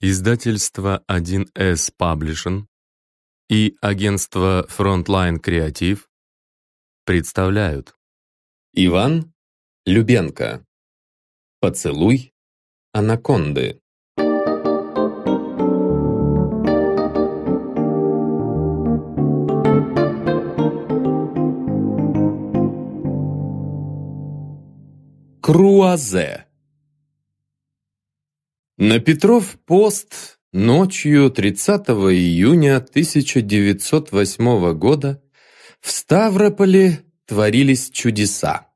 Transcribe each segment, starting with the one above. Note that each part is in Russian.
издательство 1С Publishing и агентство Frontline Creative представляют Иван Любенко «Поцелуй анаконды» Круазе на Петров пост ночью 30 июня 1908 года в Ставрополе творились чудеса.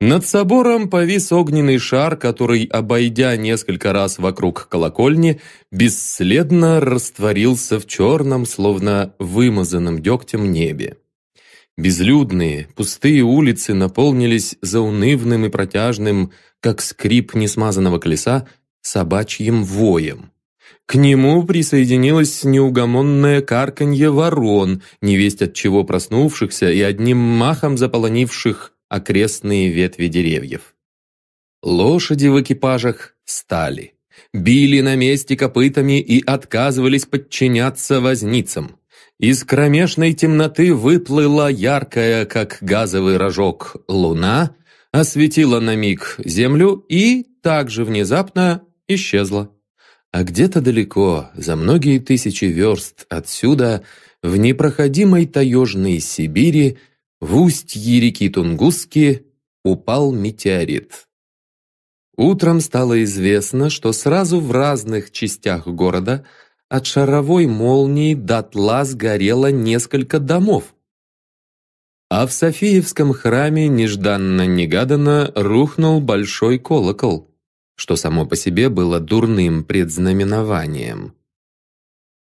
Над собором повис огненный шар, который, обойдя несколько раз вокруг колокольни, бесследно растворился в черном, словно вымазанном дегтем небе. Безлюдные, пустые улицы наполнились заунывным и протяжным, как скрип несмазанного колеса, собачьим воем. К нему присоединилось неугомонное карканье ворон, невесть от чего проснувшихся и одним махом заполонивших окрестные ветви деревьев. Лошади в экипажах стали, били на месте копытами и отказывались подчиняться возницам. Из кромешной темноты выплыла яркая, как газовый рожок, луна, осветила на миг землю и также внезапно исчезла. А где-то далеко, за многие тысячи верст отсюда, в непроходимой таежной Сибири, в устье реки Тунгуски, упал метеорит. Утром стало известно, что сразу в разных частях города от шаровой молнии дотла сгорело несколько домов. А в Софиевском храме нежданно-негаданно рухнул большой колокол что само по себе было дурным предзнаменованием.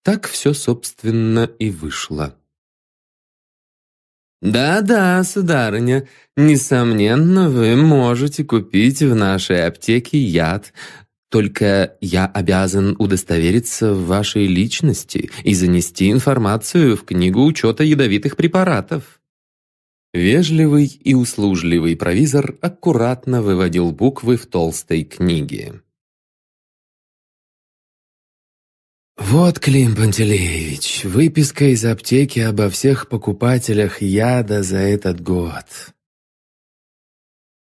Так все, собственно, и вышло. «Да-да, сударыня, несомненно, вы можете купить в нашей аптеке яд, только я обязан удостовериться в вашей личности и занести информацию в книгу учета ядовитых препаратов». Вежливый и услужливый провизор аккуратно выводил буквы в толстой книге. «Вот, Клим Пантелеевич, выписка из аптеки обо всех покупателях яда за этот год».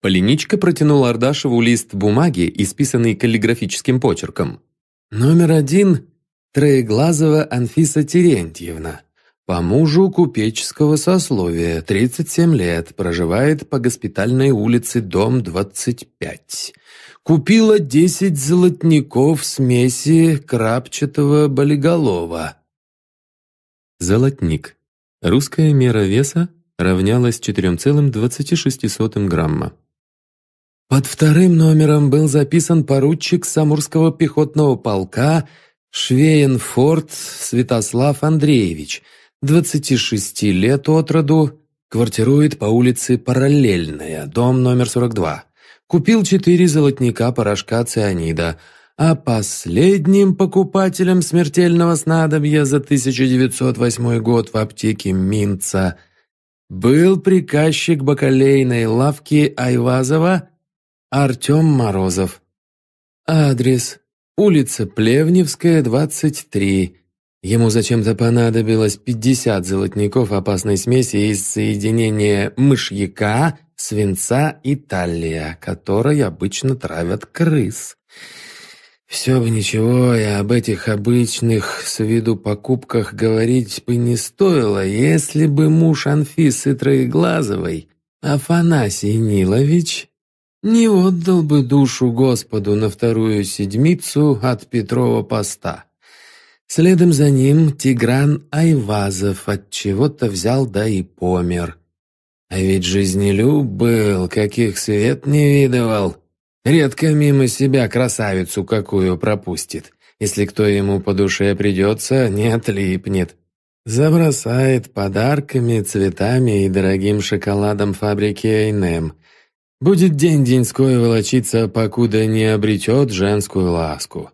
Полиничка протянула Ардашеву лист бумаги, исписанный каллиграфическим почерком. «Номер один – Троеглазова Анфиса Терентьевна. По мужу купеческого сословия, 37 лет, проживает по госпитальной улице, дом 25. Купила 10 золотников смеси крапчатого болиголова. Золотник. Русская мера веса равнялась 4,26 грамма. Под вторым номером был записан поручик Самурского пехотного полка Швейенфорд Святослав Андреевич – 26 лет от роду, квартирует по улице Параллельная, дом номер 42. Купил 4 золотника порошка цианида, а последним покупателем смертельного снадобья за 1908 год в аптеке Минца был приказчик бакалейной лавки Айвазова Артем Морозов. Адрес – улица Плевневская, 23, Ему зачем-то понадобилось 50 золотников опасной смеси из соединения мышьяка, свинца и талия, которой обычно травят крыс. Все бы ничего, и об этих обычных с виду покупках говорить бы не стоило, если бы муж Анфисы Троеглазовой, Афанасий Нилович, не отдал бы душу Господу на вторую седмицу от Петрова поста. Следом за ним Тигран Айвазов от чего-то взял да и помер. А ведь жизнелюб был, каких свет не видывал. Редко мимо себя красавицу какую пропустит. Если кто ему по душе придется, не отлипнет. Забросает подарками, цветами и дорогим шоколадом фабрики Эйнем. Будет день деньской волочиться, покуда не обретет женскую ласку.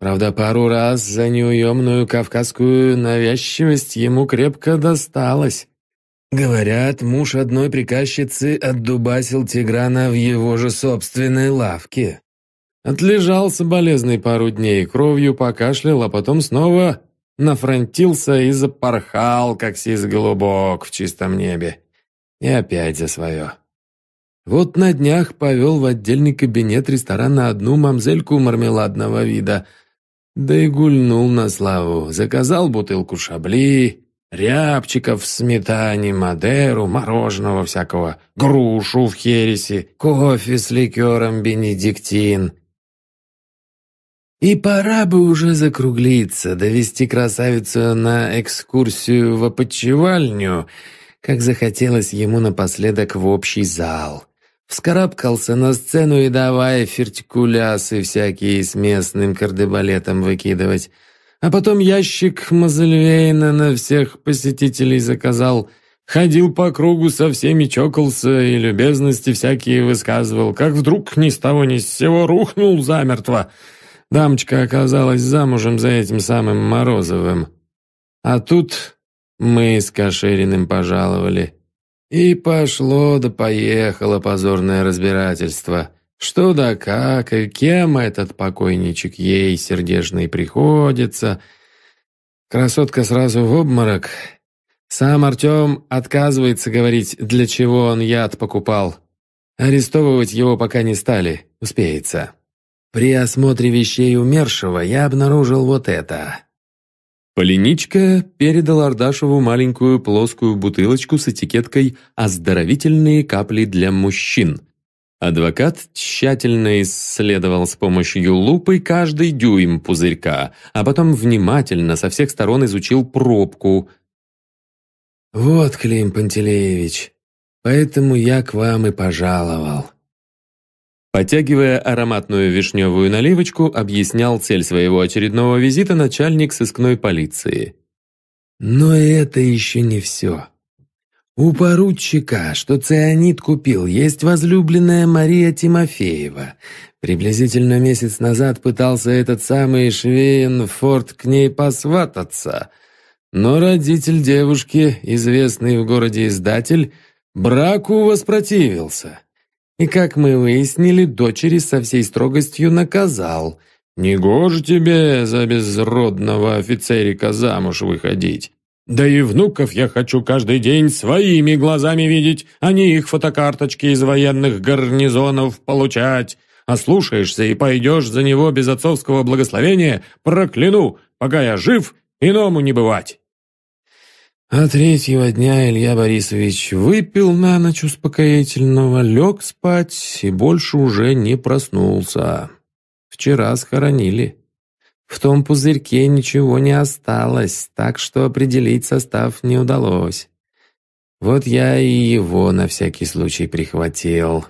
Правда, пару раз за неуемную кавказскую навязчивость ему крепко досталось. Говорят, муж одной приказчицы отдубасил Тиграна в его же собственной лавке. Отлежался болезный пару дней, кровью покашлял, а потом снова нафронтился и запорхал, как сиз голубок в чистом небе. И опять за свое. Вот на днях повел в отдельный кабинет ресторана одну мамзельку мармеладного вида – да и гульнул на славу. Заказал бутылку шабли, рябчиков в сметане, мадеру, мороженого всякого, грушу в хересе, кофе с ликером бенедиктин. И пора бы уже закруглиться, довести красавицу на экскурсию в опочивальню, как захотелось ему напоследок в общий зал. Вскарабкался на сцену и давая фертикулясы всякие с местным кардебалетом выкидывать. А потом ящик Мазельвейна на всех посетителей заказал. Ходил по кругу, со всеми чокался и любезности всякие высказывал. Как вдруг ни с того ни с сего рухнул замертво. Дамочка оказалась замужем за этим самым Морозовым. А тут мы с Кашириным пожаловали. И пошло да поехало позорное разбирательство. Что да как, и кем этот покойничек ей сердежный приходится. Красотка сразу в обморок. Сам Артем отказывается говорить, для чего он яд покупал. Арестовывать его пока не стали, успеется. При осмотре вещей умершего я обнаружил вот это. Полиничка передал Ардашеву маленькую плоскую бутылочку с этикеткой «Оздоровительные капли для мужчин». Адвокат тщательно исследовал с помощью лупы каждый дюйм пузырька, а потом внимательно со всех сторон изучил пробку. «Вот, Клим Пантелеевич, поэтому я к вам и пожаловал», Потягивая ароматную вишневую наливочку, объяснял цель своего очередного визита начальник сыскной полиции. Но это еще не все. У поручика, что цианид купил, есть возлюбленная Мария Тимофеева. Приблизительно месяц назад пытался этот самый Швейнфорд к ней посвататься. Но родитель девушки, известный в городе издатель, браку воспротивился. И, как мы выяснили, дочери со всей строгостью наказал. «Не тебе за безродного офицерика замуж выходить. Да и внуков я хочу каждый день своими глазами видеть, а не их фотокарточки из военных гарнизонов получать. Ослушаешься а и пойдешь за него без отцовского благословения, прокляну, пока я жив, иному не бывать». А третьего дня Илья Борисович выпил на ночь успокоительного, лег спать и больше уже не проснулся. Вчера схоронили. В том пузырьке ничего не осталось, так что определить состав не удалось. Вот я и его на всякий случай прихватил.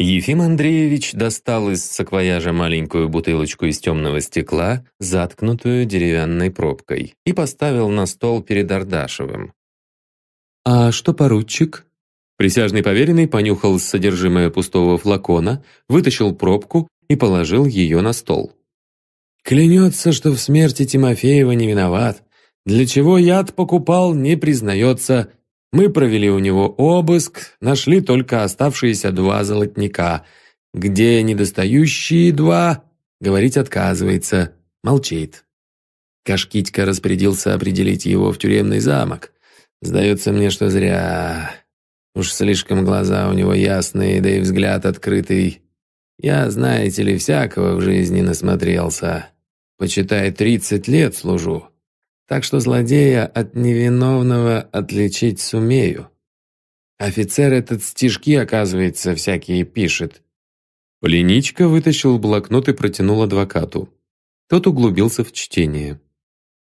Ефим Андреевич достал из саквояжа маленькую бутылочку из темного стекла, заткнутую деревянной пробкой, и поставил на стол перед Ардашевым. «А что поручик?» Присяжный поверенный понюхал содержимое пустого флакона, вытащил пробку и положил ее на стол. «Клянется, что в смерти Тимофеева не виноват. Для чего яд покупал, не признается. Мы провели у него обыск, нашли только оставшиеся два золотника. Где недостающие два, говорить отказывается, молчит. Кашкитька распорядился определить его в тюремный замок. Сдается мне, что зря. Уж слишком глаза у него ясные, да и взгляд открытый. Я, знаете ли, всякого в жизни насмотрелся. Почитай, тридцать лет служу так что злодея от невиновного отличить сумею. Офицер этот стишки, оказывается, всякие пишет». Пленичка вытащил блокнот и протянул адвокату. Тот углубился в чтение.